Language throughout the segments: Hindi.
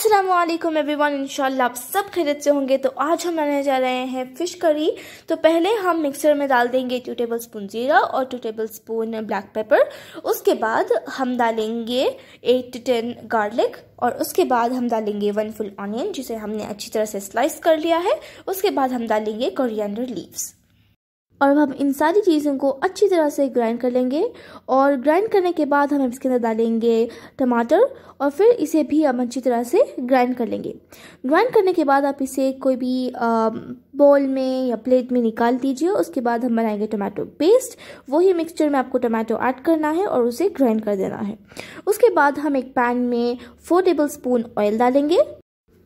असलम एवरीवन इंशाल्लाह आप सब खरीद से होंगे तो आज हम बनाने जा रहे हैं फ़िश करी तो पहले हम मिक्सर में डाल देंगे टू टेबल स्पून ज़ीरा और two tablespoon black pepper उसके बाद हम डालेंगे एट टू टेन गार्लिक और उसके बाद हम डालेंगे वन फुल ऑनियन जिसे हमने अच्छी तरह से स्लाइस कर लिया है उसके बाद हम डालेंगे कोरिएंडर लीव्स और हम इन सारी चीज़ों को अच्छी तरह से ग्राइंड कर लेंगे और ग्राइंड करने के बाद हम इसके अंदर डालेंगे टमाटर और फिर इसे भी हम अच्छी तरह से ग्राइंड कर लेंगे ग्राइंड करने के बाद आप इसे कोई भी बोल में या प्लेट में निकाल दीजिए उसके बाद हम बनाएंगे टमाटो पेस्ट वही मिक्सचर में आपको टमाटो ऐड करना है और उसे ग्राइंड कर देना है उसके बाद हम एक पैन में फोर टेबल स्पून ऑयल डालेंगे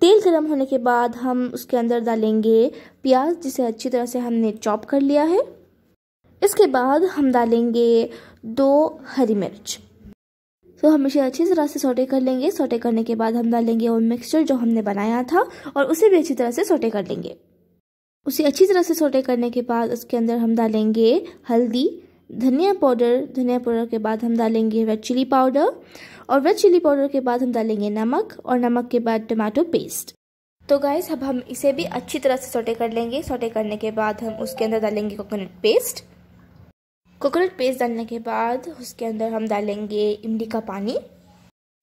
तेल गर्म होने के बाद हम उसके अंदर डालेंगे प्याज जिसे अच्छी तरह से हमने चॉप कर लिया है इसके बाद हम डालेंगे दो हरी मिर्च तो हम इसे अच्छी तरह से सोटे कर लेंगे सोटे करने के बाद हम डालेंगे वो मिक्सचर जो हमने बनाया था और उसे भी अच्छी तरह से सोटे कर लेंगे उसे अच्छी तरह से सोटे करने के बाद उसके अंदर हम डालेंगे हल्दी धनिया पाउडर धनिया पाउडर के बाद हम डालेंगे रेड चिली पाउडर और रेड चिली पाउडर के बाद हम डालेंगे नमक और नमक के बाद टमाटो पेस्ट तो गाइस अब हम इसे भी अच्छी तरह से सोटे कर लेंगे सोटे करने के बाद हम उसके अंदर डालेंगे कोकोनट पेस्ट कोकोनट पेस्ट डालने के बाद उसके अंदर हम डालेंगे इमली का पानी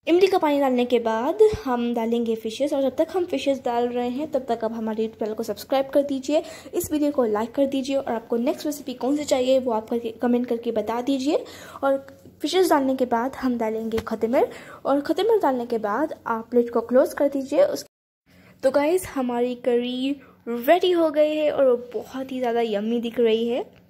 इमली का पानी डालने के बाद हम डालेंगे फिशेस और जब तक हम फिशेस डाल रहे हैं तब तक आप हमारे यूट्यूब चैनल को सब्सक्राइब कर दीजिए इस वीडियो को लाइक कर दीजिए और आपको नेक्स्ट रेसिपी कौन सी चाहिए वो आप करके कमेंट करके बता दीजिए और फिशेस डालने के बाद हम डालेंगे खतमर और खतमर डालने के बाद आप प्लेट को क्लोज कर दीजिए उस तो गाइज़ हमारी करी रेडी हो गई है और बहुत ही ज़्यादा यम्मी दिख रही है